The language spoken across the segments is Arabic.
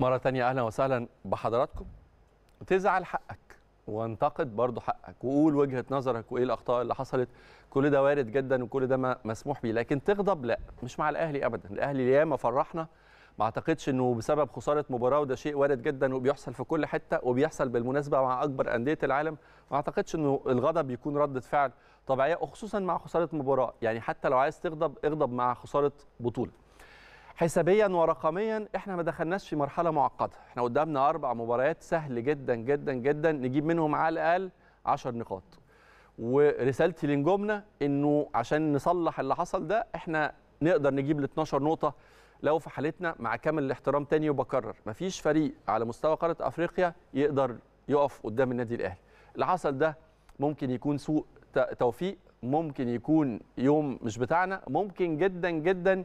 مرة تانية أهلا وسهلا بحضراتكم تزعل حقك وانتقد برضه حقك وقول وجهة نظرك وإيه الأخطاء اللي حصلت كل ده وارد جدا وكل ده مسموح بيه لكن تغضب لا مش مع الأهلي أبدا الأهلي ياما فرحنا ما اعتقدش انه بسبب خساره مباراه وده شيء وارد جدا وبيحصل في كل حته وبيحصل بالمناسبه مع اكبر انديه العالم ما اعتقدش انه الغضب يكون رده فعل طبيعيه وخصوصا مع خساره مباراه يعني حتى لو عايز تغضب اغضب مع خساره بطوله حسابيا ورقميا احنا ما دخلناش في مرحله معقده احنا قدامنا اربع مباريات سهل جدا جدا جدا نجيب منهم على الاقل 10 نقاط ورسالتي لنجومنا انه عشان نصلح اللي حصل ده احنا نقدر نجيب ال 12 نقطه لو في حالتنا مع كامل الاحترام تاني وبكرر مفيش فريق على مستوى قاره افريقيا يقدر يقف قدام النادي الاهلي اللي حصل ده ممكن يكون سوء توفيق ممكن يكون يوم مش بتاعنا ممكن جدا جدا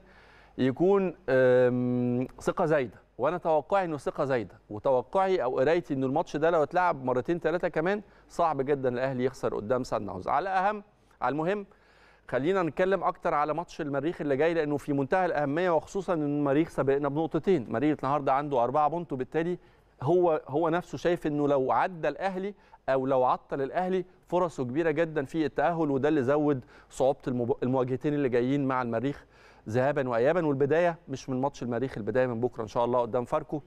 يكون ثقه زايده وانا توقعي انه ثقه زايده وتوقعي او قرايتي انه الماتش ده لو اتلعب مرتين ثلاثه كمان صعب جدا الاهلي يخسر قدام سان داونز على اهم على المهم خلينا نتكلم اكتر على ماتش المريخ اللي جاي لانه في منتهى الاهميه وخصوصا ان المريخ سبقنا بنقطتين مريخ النهارده عنده أربعة بونت وبالتالي هو هو نفسه شايف انه لو عدى الاهلي او لو عطل الاهلي فرصه كبيره جدا في التاهل وده اللي زود صعوبه المواجهتين اللي جايين مع المريخ ذهابا وايابا والبدايه مش من ماتش المريخ البدايه من بكره ان شاء الله قدام فاركو